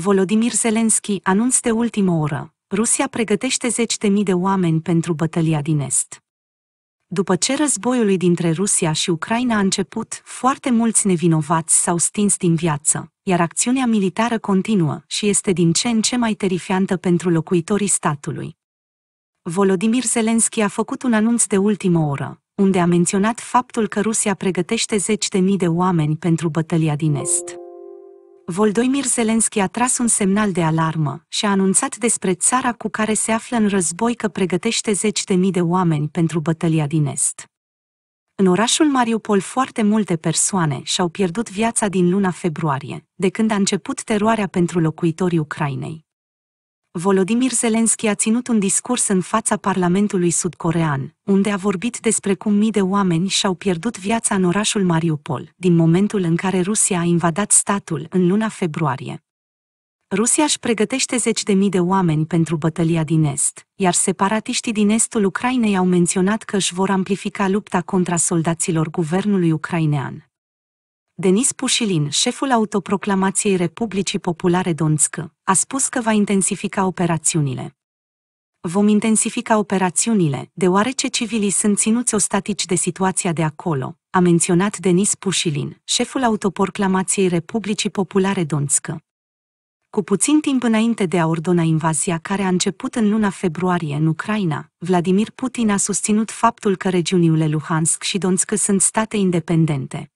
Volodimir Zelensky anunț de ultimă oră, Rusia pregătește zeci de mii de oameni pentru bătălia din Est. După ce războiului dintre Rusia și Ucraina a început, foarte mulți nevinovați s-au stins din viață, iar acțiunea militară continuă și este din ce în ce mai terifiantă pentru locuitorii statului. Volodimir Zelensky a făcut un anunț de ultimă oră, unde a menționat faptul că Rusia pregătește zeci de mii de oameni pentru bătălia din Est. Voldoimir Zelenski a tras un semnal de alarmă și a anunțat despre țara cu care se află în război că pregătește zeci de mii de oameni pentru bătălia din Est. În orașul Mariupol foarte multe persoane și-au pierdut viața din luna februarie, de când a început teroarea pentru locuitorii Ucrainei. Volodymyr Zelensky a ținut un discurs în fața Parlamentului sudcorean, unde a vorbit despre cum mii de oameni și-au pierdut viața în orașul Mariupol, din momentul în care Rusia a invadat statul în luna februarie. Rusia își pregătește zeci de mii de oameni pentru bătălia din Est, iar separatiștii din estul Ucrainei au menționat că își vor amplifica lupta contra soldaților guvernului ucrainean, Denis Pușilin, șeful autoproclamației Republicii Populare Donțcă, a spus că va intensifica operațiunile. Vom intensifica operațiunile, deoarece civilii sunt ținuți ostatici de situația de acolo, a menționat Denis Pușilin, șeful autoproclamației Republicii Populare Donțcă. Cu puțin timp înainte de a ordona invazia care a început în luna februarie în Ucraina, Vladimir Putin a susținut faptul că regiunile Luhansk și Donțcă sunt state independente.